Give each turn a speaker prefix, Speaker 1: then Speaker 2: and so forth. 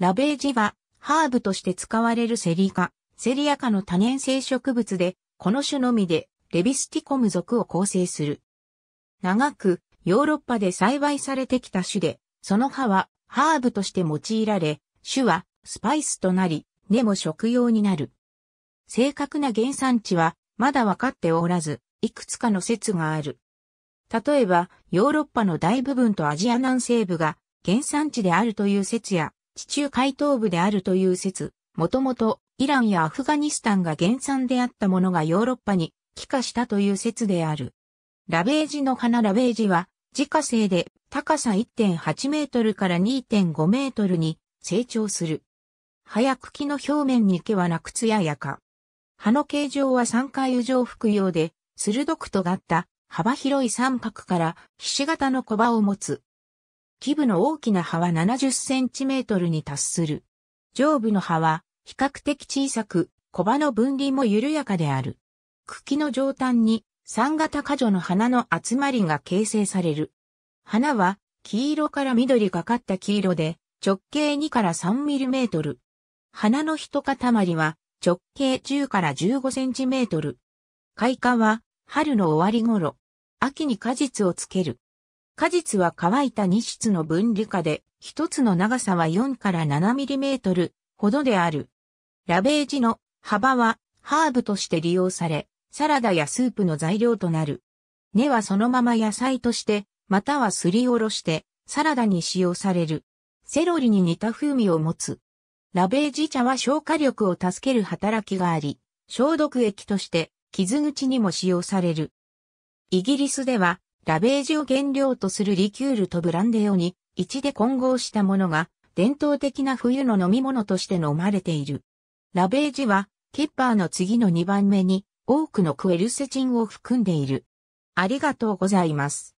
Speaker 1: ラベージは、ハーブとして使われるセリカ、セリア科の多年生植物で、この種のみで、レビスティコム属を構成する。長く、ヨーロッパで栽培されてきた種で、その葉は、ハーブとして用いられ、種は、スパイスとなり、根も食用になる。正確な原産地は、まだ分かっておらず、いくつかの説がある。例えば、ヨーロッパの大部分とアジア南西部が原産地であるという説や、地中海東部であるという説、もともとイランやアフガニスタンが原産であったものがヨーロッパに帰化したという説である。ラベージの花ラベージは自家製で高さ1.8メートルから2.5メートルに成長する。葉や茎の表面に毛はなくつややか。葉の形状は三回以上服用で、鋭く尖った幅広い三角から、ひし形の小葉を持つ。基部の大きな葉は70センチメートルに達する。上部の葉は比較的小さく、小葉の分離も緩やかである。茎の上端に三型果樹の花の集まりが形成される。花は黄色から緑がかった黄色で直径2から3ミリメートル。花の一塊は直径10から15センチメートル。開花は春の終わり頃。秋に果実をつける。果実は乾いた2質の分離下で、1つの長さは4から7ミリメートルほどである。ラベージの幅はハーブとして利用され、サラダやスープの材料となる。根はそのまま野菜として、またはすりおろして、サラダに使用される。セロリに似た風味を持つ。ラベージ茶は消化力を助ける働きがあり、消毒液として傷口にも使用される。イギリスではラベージを原料とするリキュールとブランデーをに、一で混合したものが、伝統的な冬の飲み物として飲まれている。ラベージは、ケッパーの次の2番目に、多くのクエルセチンを含んでいる。ありがとうございます。